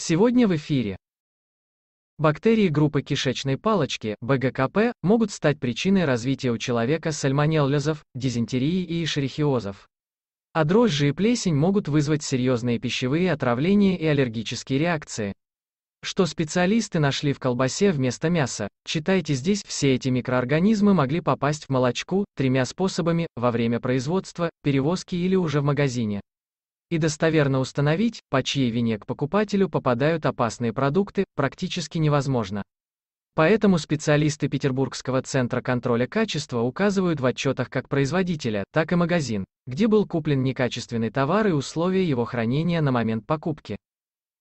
Сегодня в эфире. Бактерии группы кишечной палочки, БГКП, могут стать причиной развития у человека сальмонеллезов, дизентерии и эшерихиозов. А дрожжи и плесень могут вызвать серьезные пищевые отравления и аллергические реакции. Что специалисты нашли в колбасе вместо мяса, читайте здесь, все эти микроорганизмы могли попасть в молочку, тремя способами, во время производства, перевозки или уже в магазине и достоверно установить, по чьей вине к покупателю попадают опасные продукты, практически невозможно. Поэтому специалисты Петербургского центра контроля качества указывают в отчетах как производителя, так и магазин, где был куплен некачественный товар и условия его хранения на момент покупки.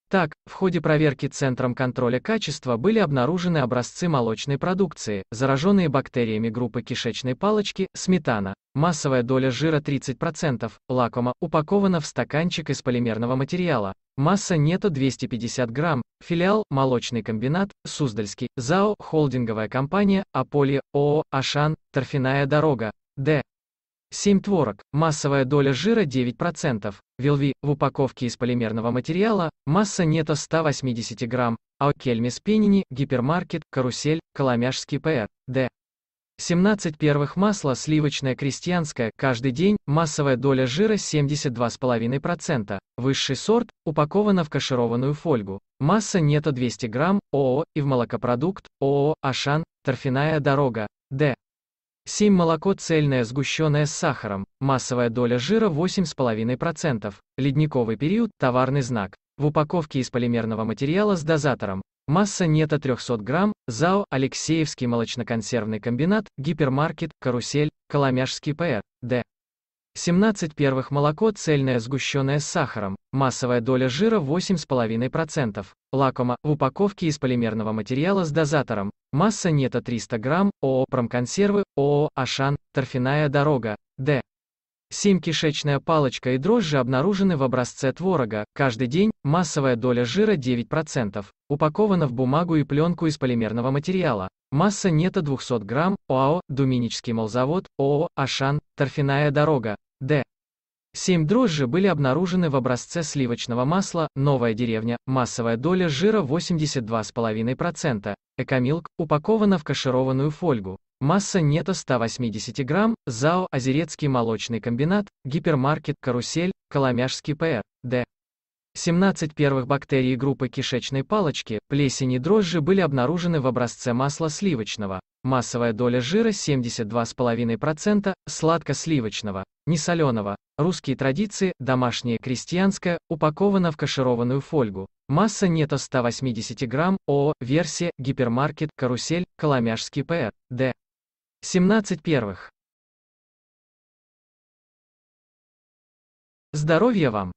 Так, в ходе проверки Центром контроля качества были обнаружены образцы молочной продукции, зараженные бактериями группы кишечной палочки, сметана, массовая доля жира 30%, лакома, упакована в стаканчик из полимерного материала, масса нето 250 грамм, филиал, молочный комбинат, Суздальский, ЗАО, холдинговая компания, Аполи ООО, Ашан, Торфяная дорога, Д. 7 творог, массовая доля жира 9%, Вилви, в упаковке из полимерного материала, масса нето 180 грамм, а Пенини, гипермаркет, карусель, Коломяжский ПР, Д. 17 первых масла, сливочное крестьянское, каждый день, массовая доля жира 72,5%, высший сорт, упаковано в кашированную фольгу, масса нето 200 грамм, ООО, и в молокопродукт, ООО, Ашан, торфяная дорога, Д. 7 молоко цельное сгущенное с сахаром, массовая доля жира 8,5%, ледниковый период, товарный знак. В упаковке из полимерного материала с дозатором. Масса нета 300 грамм, ЗАО, Алексеевский молочноконсервный комбинат, гипермаркет, карусель, Коломяжский ПР, Д. 17 первых молоко цельное сгущенное с сахаром, массовая доля жира 8,5%, лакома, в упаковке из полимерного материала с дозатором, Масса нета 300 грамм, ООО «Промконсервы», ООО «Ашан», «Торфяная дорога», Д. 7. Кишечная палочка и дрожжи обнаружены в образце творога. Каждый день массовая доля жира 9%. Упакована в бумагу и пленку из полимерного материала. Масса нета 200 грамм, ОАО, Думинический молзавод, ООО, Ашан, Торфяная дорога, Д. Семь дрожжи были обнаружены в образце сливочного масла, новая деревня, массовая доля жира 82,5%, экомилк, упакована в кашированную фольгу. Масса нето 180 грамм, ЗАО «Озерецкий молочный комбинат», гипермаркет «Карусель», Коломяжский ПР, Д. 17 первых бактерий группы кишечной палочки, плесени дрожжи были обнаружены в образце масла сливочного. Массовая доля жира 72,5%, сладко-сливочного, несоленого. Русские традиции, домашнее, крестьянское, упаковано в кашированную фольгу. Масса нето 180 грамм, ООО, версия, гипермаркет, карусель, Коломяжский ПР, Д. 17 первых. Здоровья вам!